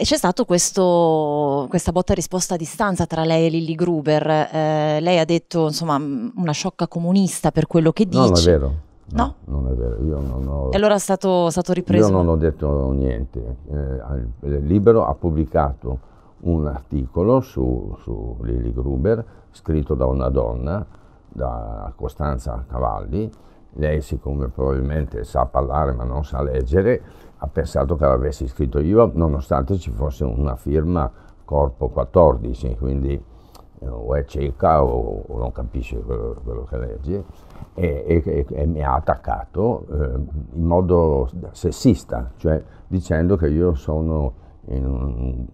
E c'è stata questa botta risposta a distanza tra lei e Lilly Gruber. Eh, lei ha detto, insomma, una sciocca comunista per quello che dice. Non è vero. No, no? Non è vero. Io non ho, e allora è stato, stato ripreso? Io non ho detto niente. Eh, eh Libero ha pubblicato un articolo su, su Lilly Gruber, scritto da una donna, da Costanza Cavalli. Lei, siccome probabilmente sa parlare ma non sa leggere, ha pensato che l'avessi scritto io, nonostante ci fosse una firma corpo 14, quindi eh, o è cieca o, o non capisce quello, quello che legge, e, e, e, mi ha attaccato eh, in modo sessista, cioè dicendo che io sono, in,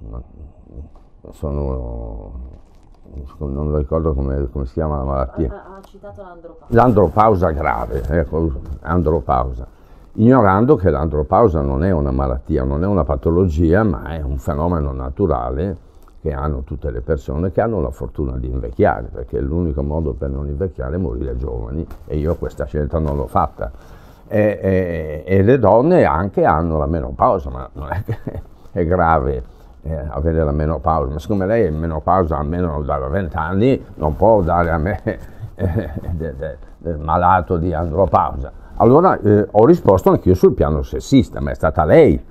sono non lo ricordo come, come, si chiama la malattia. Ha, ha citato l'andropausa. L'andropausa grave, ecco, andropausa ignorando che l'andropausa non è una malattia, non è una patologia, ma è un fenomeno naturale che hanno tutte le persone che hanno la fortuna di invecchiare, perché l'unico modo per non invecchiare è morire giovani e io questa scelta non l'ho fatta. E, e, e le donne anche hanno la menopausa, ma non è che è grave. Eh, avere la menopausa, ma siccome lei è in menopausa almeno da 20 anni, non può dare a me eh, de, de, de malato di andropausa. Allora eh, ho risposto anch'io sul piano sessista, ma è stata lei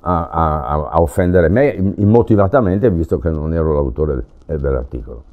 a, a, a offendere me immotivatamente, visto che non ero l'autore eh, dell'articolo.